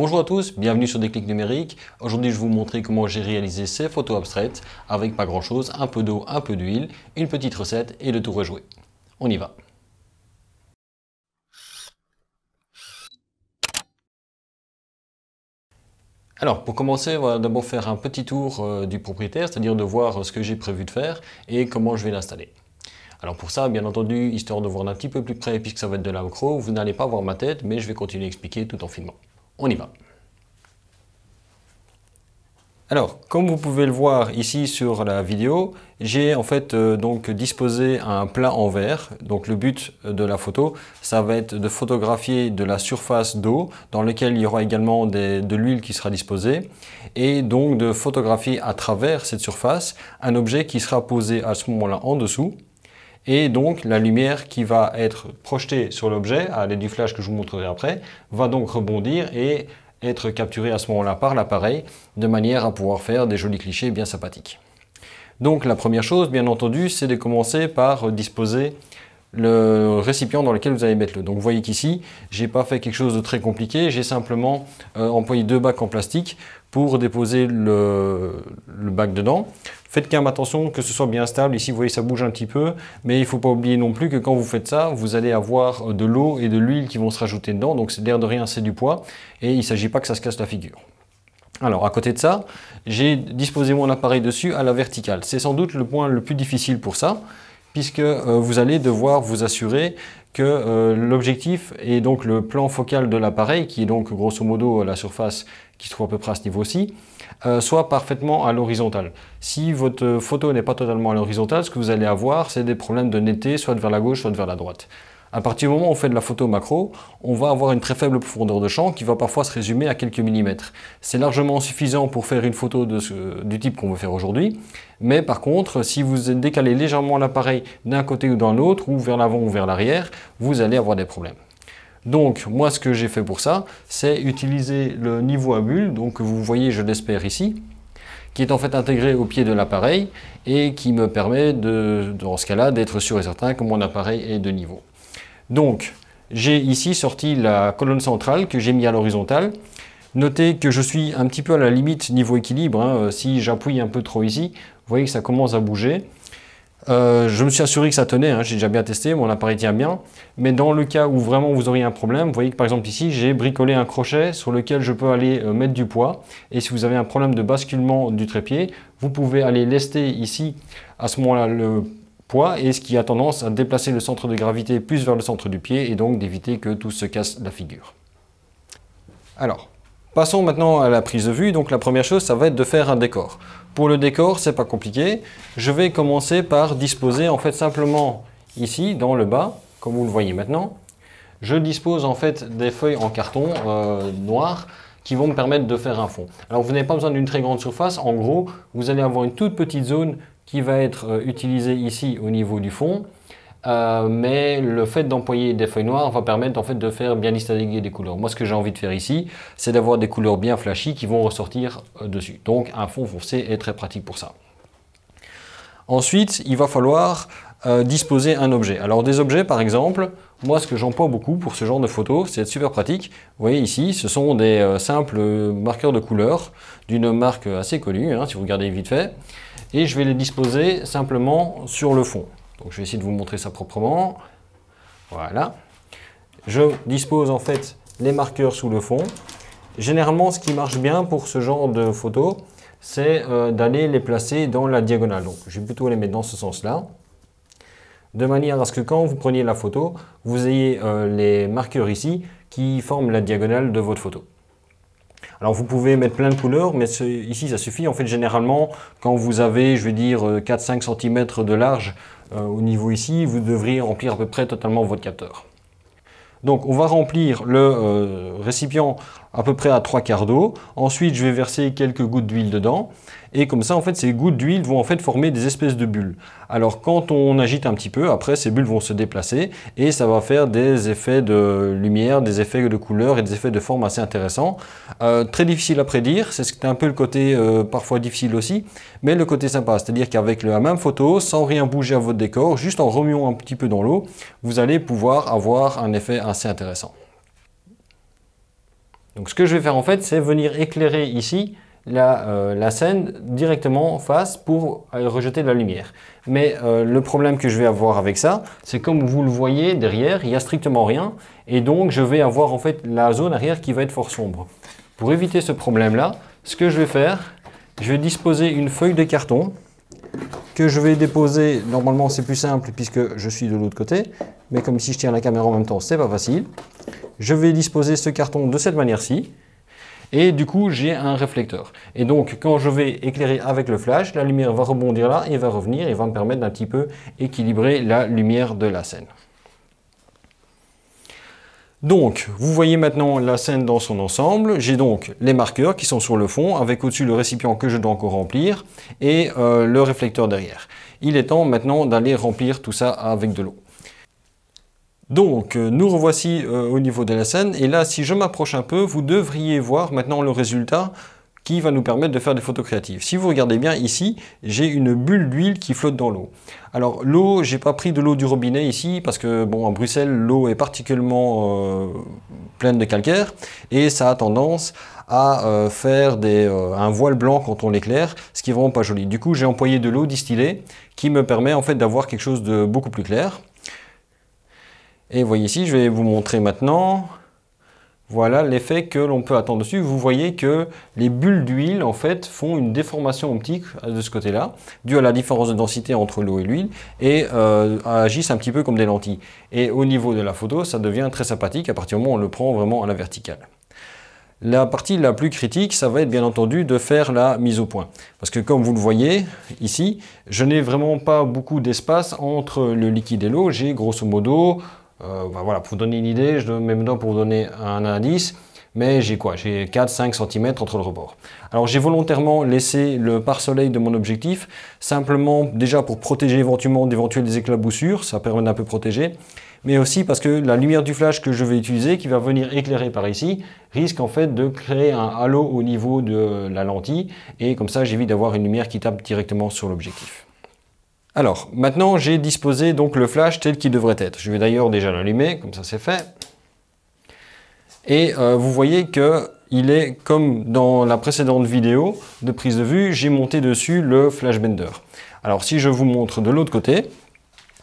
Bonjour à tous, bienvenue sur Déclic Numérique. Aujourd'hui, je vais vous montrer comment j'ai réalisé ces photos abstraites avec pas grand chose, un peu d'eau, un peu d'huile, une petite recette et le tout rejoué. On y va. Alors, pour commencer, on va d'abord faire un petit tour euh, du propriétaire, c'est-à-dire de voir euh, ce que j'ai prévu de faire et comment je vais l'installer. Alors pour ça, bien entendu, histoire de voir d'un petit peu plus près, puisque ça va être de la vous n'allez pas voir ma tête, mais je vais continuer à expliquer tout en filmant. On y va. Alors, comme vous pouvez le voir ici sur la vidéo, j'ai en fait euh, donc disposé un plat en verre. Donc le but de la photo, ça va être de photographier de la surface d'eau dans laquelle il y aura également de l'huile qui sera disposée et donc de photographier à travers cette surface un objet qui sera posé à ce moment-là en dessous et donc la lumière qui va être projetée sur l'objet, à l'aide du flash que je vous montrerai après, va donc rebondir et être capturée à ce moment-là par l'appareil, de manière à pouvoir faire des jolis clichés bien sympathiques. Donc la première chose, bien entendu, c'est de commencer par disposer le récipient dans lequel vous allez mettre le. Donc vous voyez qu'ici, j'ai pas fait quelque chose de très compliqué, j'ai simplement euh, employé deux bacs en plastique pour déposer le, bac dedans. Faites quand même attention que ce soit bien stable. Ici, vous voyez, ça bouge un petit peu, mais il ne faut pas oublier non plus que quand vous faites ça, vous allez avoir euh, de l'eau et de l'huile qui vont se rajouter dedans. Donc c'est l'air de rien, c'est du poids, et il ne s'agit pas que ça se casse la figure. Alors, à côté de ça, j'ai disposé mon appareil dessus à la verticale. C'est sans doute le point le plus difficile pour ça puisque euh, vous allez devoir vous assurer que euh, l'objectif et donc le plan focal de l'appareil, qui est donc grosso modo euh, la surface qui se trouve à peu près à ce niveau-ci, soit parfaitement à l'horizontale. Si votre photo n'est pas totalement à l'horizontale, ce que vous allez avoir, c'est des problèmes de netteté, soit vers la gauche, soit vers la droite. À partir du moment où on fait de la photo macro, on va avoir une très faible profondeur de champ qui va parfois se résumer à quelques millimètres. C'est largement suffisant pour faire une photo du type qu'on veut faire aujourd'hui, mais par contre, si vous décalez légèrement l'appareil d'un côté ou d'un autre, ou vers l'avant ou vers l'arrière, vous allez avoir des problèmes. Donc moi ce que j'ai fait pour ça, c'est utiliser le niveau à bulle, donc que vous voyez je l'espère ici, qui est en fait intégré au pied de l'appareil et qui me permet de, dans ce cas-là d'être sûr et certain que mon appareil est de niveau. Donc, j'ai ici sorti la colonne centrale que j'ai mis à l'horizontale. Notez que je suis un petit peu à la limite niveau équilibre. Hein. Euh, si j'appuie un peu trop ici, vous voyez que ça commence à bouger. Euh, je me suis assuré que ça tenait, hein. j'ai déjà bien testé, mon appareil tient bien. Mais dans le cas où vraiment vous auriez un problème, vous voyez que par exemple ici, j'ai bricolé un crochet sur lequel je peux aller euh, mettre du poids. Et si vous avez un problème de basculement du trépied, vous pouvez aller lester ici, à ce moment-là, le et ce qui a tendance à déplacer le centre de gravité plus vers le centre du pied et donc d'éviter que tout se casse la figure. Alors, passons maintenant à la prise de vue. Donc la première chose, ça va être de faire un décor. Pour le décor, c'est pas compliqué. Je vais commencer par disposer en fait simplement ici dans le bas, comme vous le voyez maintenant. Je dispose en fait des feuilles en carton euh, noir qui vont me permettre de faire un fond. Alors vous n'avez pas besoin d'une très grande surface, en gros vous allez avoir une toute petite zone qui va être euh, utilisé ici au niveau du fond. Euh, mais le fait d'employer des feuilles noires va permettre en fait de faire bien distinguer des couleurs. Moi, ce que j'ai envie de faire ici, c'est d'avoir des couleurs bien flashy qui vont ressortir euh, dessus. Donc, un fond foncé est très pratique pour ça. Ensuite, il va falloir disposer un objet. Alors, des objets, par exemple, moi, ce que j'emploie beaucoup pour ce genre de photos, c'est super pratique. Vous voyez ici, ce sont des simples marqueurs de couleurs d'une marque assez connue, hein, si vous regardez vite fait et je vais les disposer simplement sur le fond. Donc je vais essayer de vous montrer ça proprement. Voilà. Je dispose en fait les marqueurs sous le fond. Généralement, ce qui marche bien pour ce genre de photo, c'est euh, d'aller les placer dans la diagonale. Donc je vais plutôt les mettre dans ce sens-là. De manière à ce que quand vous preniez la photo, vous ayez euh, les marqueurs ici qui forment la diagonale de votre photo. Alors vous pouvez mettre plein de couleurs, mais ici ça suffit. En fait, généralement, quand vous avez, je vais dire, 4-5 euh, cm de large euh, au niveau ici, vous devriez remplir à peu près totalement votre capteur. Donc on va remplir le euh, récipient à peu près à trois quarts d'eau. Ensuite, je vais verser quelques gouttes d'huile dedans. Et comme ça, en fait, ces gouttes d'huile vont en fait former des espèces de bulles. Alors, quand on agite un petit peu, après, ces bulles vont se déplacer et ça va faire des effets de lumière, des effets de couleur et des effets de forme assez intéressants. Euh, très difficile à prédire, c'est un peu le côté euh, parfois difficile aussi, mais le côté sympa. C'est-à-dire qu'avec la même photo, sans rien bouger à votre décor, juste en remuant un petit peu dans l'eau, vous allez pouvoir avoir un effet assez intéressant. Donc ce que je vais faire en fait, c'est venir éclairer ici la, euh, scène directement en face pour euh, rejeter de la lumière. Mais euh, le problème que je vais avoir avec ça, c'est comme vous le voyez derrière, il n'y a strictement rien. Et donc je vais avoir en fait la zone arrière qui va être fort sombre. Pour éviter ce problème là, ce que je vais faire, je vais disposer une feuille de carton je vais déposer, normalement c'est plus simple puisque je suis de l'autre côté, mais comme si je tiens la caméra en même temps, c'est pas facile. Je vais disposer ce carton de cette manière-ci, et du coup j'ai un réflecteur. Et donc quand je vais éclairer avec le flash, la lumière va rebondir là et va revenir et va me permettre d'un petit peu équilibrer la lumière de la scène. Donc, vous voyez maintenant la scène dans son ensemble. J'ai donc les marqueurs qui sont sur le fond, avec au-dessus le récipient que je dois encore remplir, et euh, le réflecteur derrière. Il est temps maintenant d'aller remplir tout ça avec de l'eau. Donc, euh, nous revoici euh, au niveau de la scène, et là, si je m'approche un peu, vous devriez voir maintenant le résultat qui va nous permettre de faire des photos créatives. Si vous regardez bien ici, j'ai une bulle d'huile qui flotte dans l'eau. Alors l'eau, j'ai pas pris de l'eau du robinet ici parce que bon, à Bruxelles, l'eau est particulièrement euh, pleine de calcaire et ça a tendance à euh, faire euh, un voile blanc quand on l'éclaire, ce qui est vraiment pas joli. Du coup, j'ai employé de l'eau distillée qui me permet en fait d'avoir quelque chose de beaucoup plus clair. Et voyez ici, je vais vous montrer maintenant voilà l'effet que l'on peut attendre dessus. Vous voyez que les bulles d'huile en fait font une déformation optique de ce côté-là, due à la différence de densité entre l'eau et l'huile, et euh, agissent un petit peu comme des lentilles. Et au niveau de la photo, ça devient très sympathique à partir du moment où on le prend vraiment à la verticale. La partie la plus critique, ça va être bien entendu de faire la mise au point. Parce que comme vous le voyez ici, je n'ai vraiment pas beaucoup d'espace entre le liquide et l'eau. J'ai grosso modo euh, bah voilà, pour vous donner une idée, je mets pour vous donner un indice, mais j'ai quoi J'ai 4-5 cm entre le rebord. Alors j'ai volontairement laissé le pare-soleil de mon objectif, simplement déjà pour protéger éventuellement d'éventuelles éclaboussures, ça permet d'un peu protéger, mais aussi parce que la lumière du flash que je vais utiliser, qui va venir éclairer par ici, risque en fait de créer un halo au niveau de la lentille, et comme ça j'évite d'avoir une lumière qui tape directement sur l'objectif. Alors, maintenant, j'ai disposé donc le flash tel qu'il devrait être. Je vais d'ailleurs déjà l'allumer, comme ça c'est fait. Et euh, vous voyez que il est, comme dans la précédente vidéo de prise de vue, j'ai monté dessus le flashbender. Alors, si je vous montre de l'autre côté,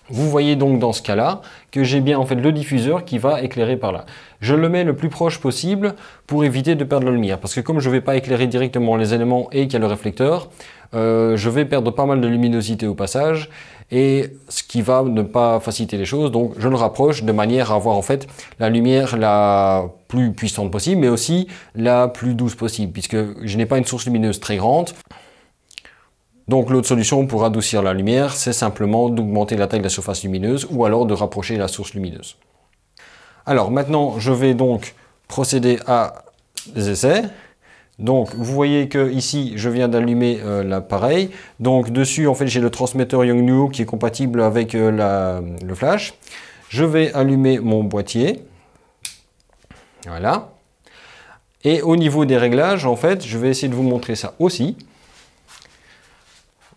vous voyez donc dans ce cas-là que j'ai bien en fait le diffuseur qui va éclairer par là. Je le mets le plus proche possible pour éviter de perdre la lumière, parce que comme je ne vais pas éclairer directement les éléments et qu'il y a le réflecteur, euh, je vais perdre pas mal de luminosité au passage, et ce qui va ne pas faciliter les choses, donc je le rapproche de manière à avoir en fait la lumière la plus puissante possible, mais aussi la plus douce possible, puisque je n'ai pas une source lumineuse très grande. Donc l'autre solution pour adoucir la lumière, c'est simplement d'augmenter la taille de la surface lumineuse ou alors de rapprocher la source lumineuse. Alors maintenant, je vais donc procéder à des essais. Donc, vous voyez que ici, je viens d'allumer euh, l'appareil. Donc, dessus, en fait, j'ai le transmetteur Yongnuo qui est compatible avec euh, le flash. Je vais allumer mon boîtier. Voilà. Et au niveau des réglages, en fait, je vais essayer de vous montrer ça aussi.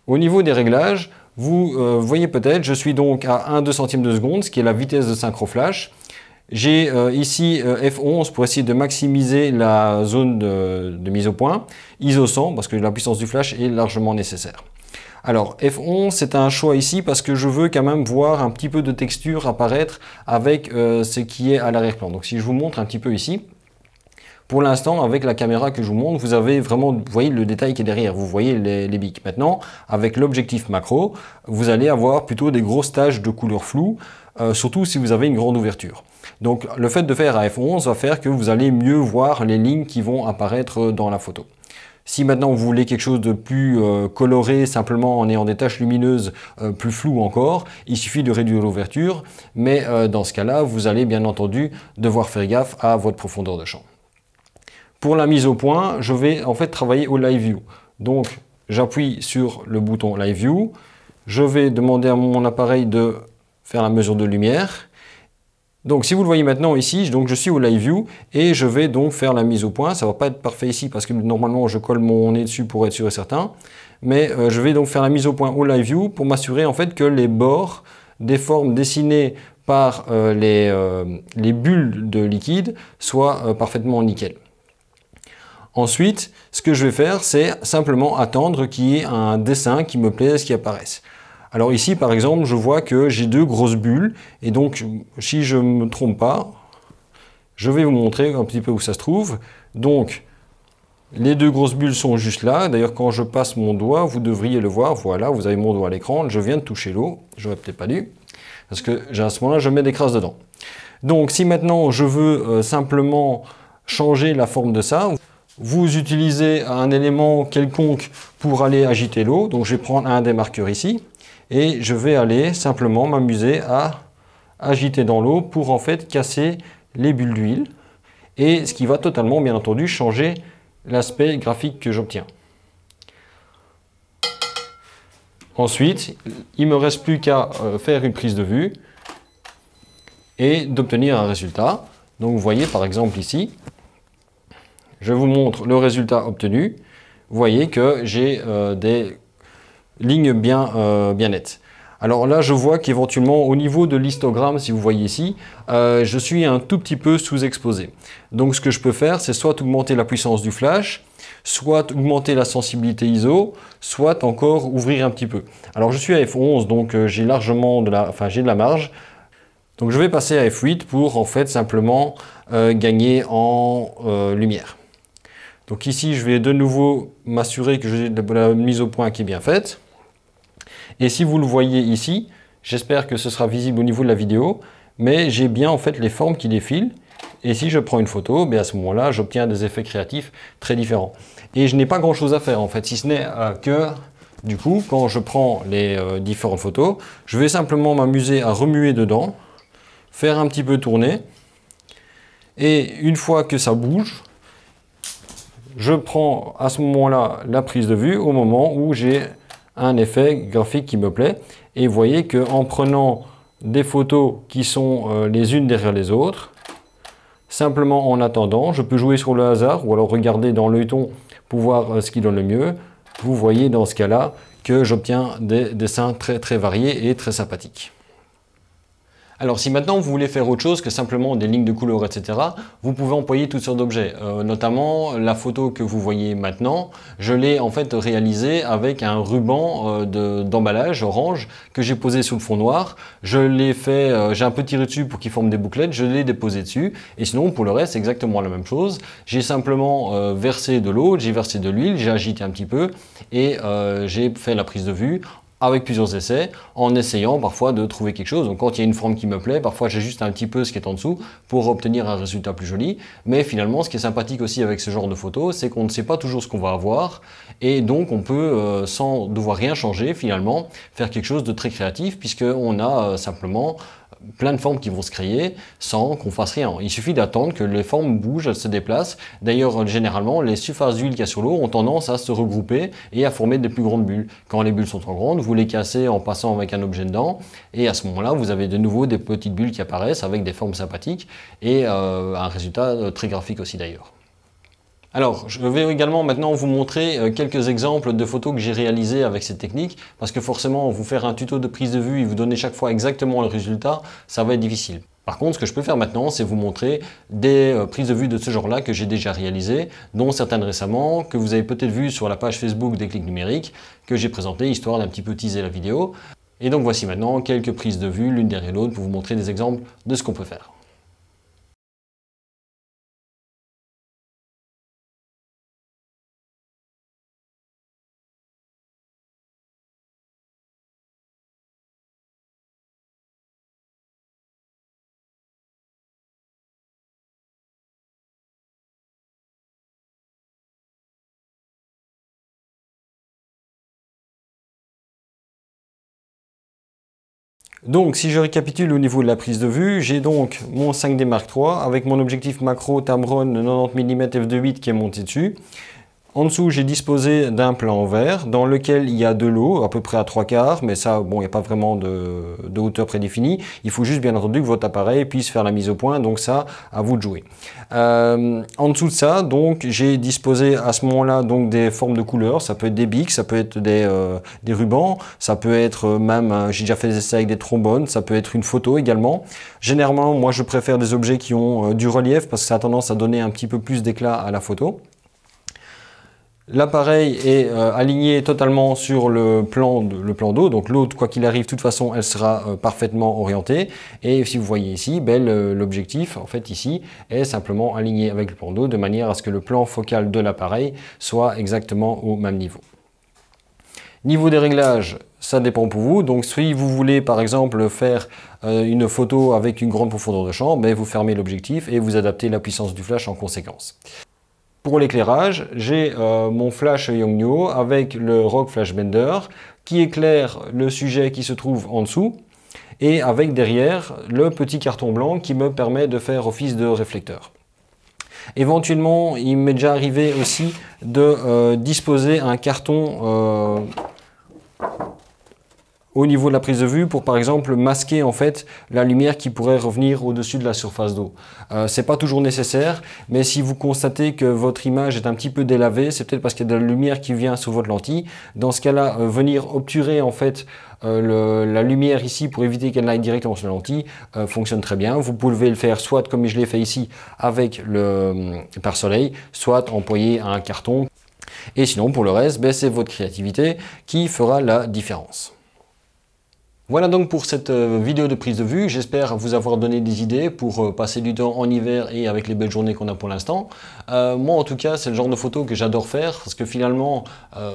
Au niveau des réglages, vous euh, voyez peut-être, je suis donc à 2 centième de seconde, ce qui est la vitesse de synchro flash. J'ai euh, ici euh, F11 pour essayer de maximiser la zone de, mise au point, ISO 100 parce que la puissance du flash est largement nécessaire. Alors F11 c'est un choix ici parce que je veux quand même voir un petit peu de texture apparaître avec euh, ce qui est à l'arrière-plan. Donc si je vous montre un petit peu ici, pour l'instant, avec la caméra que je vous montre, vous avez vraiment, vous voyez le détail qui est derrière, vous voyez les, les Maintenant, avec l'objectif macro, vous allez avoir plutôt des grosses taches de couleur floue, euh, surtout si vous avez une grande ouverture. Donc le fait de faire à f11 va faire que vous allez mieux voir les lignes qui vont apparaître euh, dans la photo. Si maintenant vous voulez quelque chose de plus euh, coloré, simplement en ayant des taches lumineuses plus floues encore, il suffit de réduire l'ouverture, mais dans ce cas-là, vous allez bien entendu devoir faire gaffe à votre profondeur de champ. Pour la mise au point, je vais en fait travailler au Live View. Donc, j'appuie sur le bouton Live View. Je vais demander à mon appareil de faire la mesure de lumière. Donc si vous le voyez maintenant ici, donc je suis au Live View et je vais donc faire la mise au point. Ça ne va pas être parfait ici parce que normalement je colle mon nez dessus pour être sûr et certain. Mais euh, je vais donc faire la mise au point au Live View pour m'assurer en fait que les bords des formes dessinées par euh, les, euh, les, bulles de liquide soient parfaitement nickel. Ensuite, ce que je vais faire, c'est simplement attendre qu'il y ait un dessin qui me plaise, qui apparaisse. Alors ici, par exemple, je vois que j'ai deux grosses bulles, et donc, si je ne me trompe pas, je vais vous montrer un petit peu où ça se trouve. Donc, les deux grosses bulles sont juste là. D'ailleurs, quand je passe mon doigt, vous devriez le voir. Voilà, vous avez mon doigt à l'écran. Je viens de toucher l'eau. Je n'aurais peut-être pas dû. Parce que à ce moment-là, je mets des crasses dedans. Donc, si maintenant je veux euh, simplement changer la forme de ça, vous utilisez un élément quelconque pour aller agiter l'eau. Donc je vais prendre un des marqueurs ici et je vais aller simplement m'amuser à agiter dans l'eau pour en fait casser les bulles d'huile et ce qui va totalement bien entendu changer l'aspect graphique que j'obtiens. Ensuite, il me reste plus qu'à euh, faire une prise de vue et d'obtenir un résultat. Donc vous voyez par exemple ici, je vous montre le résultat obtenu. Vous voyez que j'ai euh, des lignes euh, bien, nettes. Alors là, je vois qu'éventuellement, au niveau de l'histogramme, si vous voyez ici, euh, je suis un tout petit peu sous-exposé. Donc ce que je peux faire, c'est soit augmenter la puissance du flash, soit augmenter la sensibilité ISO, soit encore ouvrir un petit peu. Alors je suis à F11, donc j'ai largement de la, de la marge. Donc je vais passer à F8 pour en fait simplement gagner en lumière. Donc ici, je vais de nouveau m'assurer que j'ai la mise au point qui est bien faite. Et si vous le voyez ici, j'espère que ce sera visible au niveau de la vidéo, mais j'ai bien en fait les formes qui défilent. Et si je prends une photo, ben, à ce moment-là, j'obtiens des effets créatifs très différents. Et je n'ai pas grand-chose à faire en fait, si ce n'est que, du coup, quand je prends les euh, différentes photos, je vais simplement m'amuser à remuer dedans, faire un petit peu tourner, et une fois que ça bouge, je prends à ce moment-là la prise de vue au moment où j'ai un effet graphique qui me plaît. Et vous voyez qu'en prenant des photos qui sont euh, les unes derrière les autres, simplement en attendant, je peux jouer sur le hasard ou alors regarder dans le ton pour voir euh, ce qui donne le mieux. Vous voyez dans ce cas-là que j'obtiens des dessins très très variés et très sympathiques. Alors si maintenant vous voulez faire autre chose que simplement des lignes de couleur, etc., vous pouvez employer toutes sortes d'objets, euh, notamment la photo que vous voyez maintenant, je l'ai en fait réalisée avec un ruban euh, d'emballage orange que j'ai posé sur le fond noir, je l'ai fait, euh, j'ai un peu tiré dessus pour qu'il forme des bouclettes, je l'ai déposé dessus, et sinon pour le reste c'est exactement la même chose, j'ai simplement versé de l'eau, j'ai versé de l'huile, j'ai agité un petit peu, et j'ai fait la prise de vue avec plusieurs essais, en essayant parfois de trouver quelque chose. Donc quand il y a une forme qui me plaît, parfois j'ajuste un petit peu ce qui est en dessous pour obtenir un résultat plus joli. Mais finalement, ce qui est sympathique aussi avec ce genre de photos, c'est qu'on ne sait pas toujours ce qu'on va avoir. Et donc on peut, euh, sans devoir rien changer finalement, faire quelque chose de très créatif puisqu'on a euh, simplement plein de formes qui vont se créer sans qu'on fasse rien. Il suffit d'attendre que les formes bougent, elles se déplacent. D'ailleurs, généralement, les surfaces d'huile qu'il y a sur l'eau ont tendance à se regrouper et à former des plus grandes bulles. Quand les bulles sont trop grandes, vous les cassez en passant avec un objet dedans et à ce moment-là, vous avez de nouveau des petites bulles qui apparaissent avec des formes sympathiques et euh, un résultat euh, très graphique aussi d'ailleurs. Alors, je vais également maintenant vous montrer euh, quelques exemples de photos que j'ai réalisées avec cette technique, parce que forcément, vous faire un tuto de prise de vue et vous donner chaque fois exactement le résultat, ça va être difficile. Par contre, ce que je peux faire maintenant, c'est vous montrer des euh, prises de vue de ce genre-là que j'ai déjà réalisées, dont certaines récemment, que vous avez peut-être vues sur la page Facebook des clics numériques, que j'ai présentées, histoire d'un petit peu teaser la vidéo. Et donc voici maintenant quelques prises de vue l'une derrière l'autre pour vous montrer des exemples de ce qu'on peut faire. Donc, si je récapitule au niveau de la prise de vue, j'ai donc mon 5D Mark III avec mon objectif macro Tamron 90 mm f2.8 qui est monté dessus. En dessous, j'ai disposé d'un plan vert dans lequel il y a de l'eau, à peu près à trois quarts, mais ça, bon, il n'y a pas vraiment de, hauteur prédéfinie. Il faut juste, bien entendu, que votre appareil puisse faire la mise au point, donc ça, à vous de jouer. Euh, en dessous de ça, donc, j'ai disposé à ce moment-là donc des formes de couleurs. Ça peut être des bics, ça peut être euh, des, rubans, ça peut être euh, même, j'ai déjà fait des essais avec des trombones, ça peut être une photo également. Généralement, moi, je préfère des objets qui ont du relief parce que ça a tendance à donner un petit peu plus d'éclat à la photo. L'appareil est euh, aligné totalement sur le plan d'eau, donc l'eau, quoi qu'il arrive, de toute façon, elle sera euh, parfaitement orientée. Et si vous voyez ici, euh, l'objectif, en fait, ici, est simplement aligné avec le plan d'eau, de manière à ce que le plan focal de l'appareil soit exactement au même niveau. Niveau des réglages, ça dépend pour vous. Donc si vous voulez par exemple faire une photo avec une grande profondeur de champ, ben, vous fermez l'objectif et vous adaptez la puissance du flash en conséquence. Pour l'éclairage, j'ai euh, mon flash Yongnuo avec le Rock Flashbender qui éclaire le sujet qui se trouve en dessous et avec derrière le petit carton blanc qui me permet de faire office de réflecteur. Éventuellement, il m'est déjà arrivé aussi de euh, disposer un carton euh, au niveau de la prise de vue pour par exemple masquer en fait la lumière qui pourrait revenir au-dessus de la surface d'eau. Euh, c'est pas toujours nécessaire, mais si vous constatez que votre image est un petit peu délavée, c'est peut-être parce qu'il y a de la lumière qui vient sous votre lentille. Dans ce cas-là, euh, venir obturer en fait euh, la lumière ici pour éviter qu'elle n'aille directement sur la lentille euh, fonctionne très bien. Vous pouvez le faire soit comme je l'ai fait ici avec le pare-soleil, soit employer un carton. Et sinon, pour le reste, ben, c'est votre créativité qui fera la différence. Voilà donc pour cette euh, vidéo de prise de vue. J'espère vous avoir donné des idées pour euh, passer du temps en hiver et avec les belles journées qu'on a pour l'instant. Euh, moi en tout cas, c'est le genre de photo que j'adore faire parce que finalement,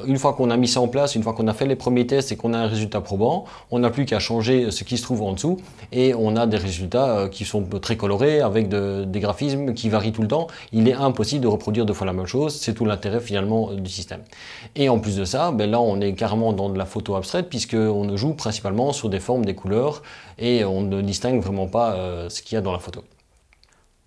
une fois qu'on a mis ça en place, une fois qu'on a fait les premiers tests et qu'on a un résultat probant, on n'a plus qu'à changer ce qui se trouve en dessous et on a des résultats qui sont très colorés avec des graphismes qui varient tout le temps. Il est impossible de reproduire deux fois la même chose. C'est tout l'intérêt finalement du système. Et en plus de ça, ben là on est carrément dans de la photo abstraite puisqu'on joue principalement sur des formes, des couleurs, et on ne distingue vraiment pas euh, ce qu'il y a dans la photo.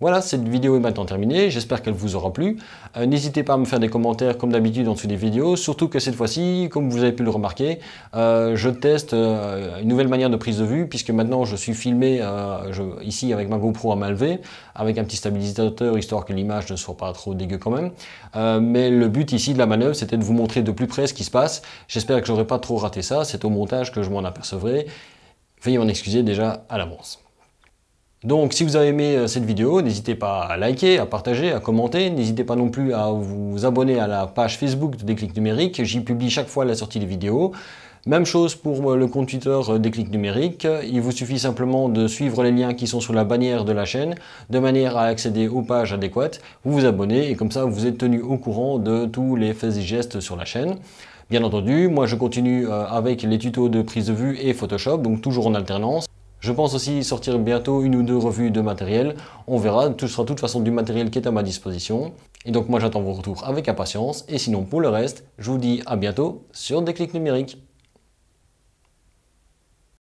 Voilà, cette vidéo est maintenant terminée, j'espère qu'elle vous aura plu. Euh, n'hésitez pas à me faire des commentaires comme d'habitude en dessous des vidéos, surtout que cette fois-ci, comme vous avez pu le remarquer, euh, je teste euh, une nouvelle manière de prise de vue, puisque maintenant je suis filmé ici avec ma GoPro à main levée, avec un petit stabilisateur, histoire que l'image ne soit pas trop dégueu quand même. mais le but ici de la manœuvre, c'était de vous montrer de plus près ce qui se passe. J'espère que j'aurai pas trop raté ça, c'est au montage que je m'en apercevrai. Veuillez m'en excuser déjà à l'avance. Donc si vous avez aimé euh, cette vidéo, n'hésitez pas à liker, à partager, à commenter. N'hésitez pas non plus à vous abonner à la page Facebook de Déclic Numérique. J'y publie chaque fois la sortie des vidéos. Même chose pour euh, le compte Twitter euh, Déclic Numérique. Il vous suffit simplement de suivre les liens qui sont sur la bannière de la chaîne de manière à accéder aux pages adéquates. Vous vous abonnez et comme ça vous êtes tenu au courant de tous les faits et gestes sur la chaîne. Bien entendu, moi je continue avec les tutos de prise de vue et Photoshop, donc toujours en alternance. Je pense aussi sortir bientôt une ou deux revues de matériel. On verra, tout sera de toute façon du matériel qui est à ma disposition. Et donc moi j'attends vos retours avec impatience. Et sinon pour le reste, je vous dis à bientôt sur des clics numériques.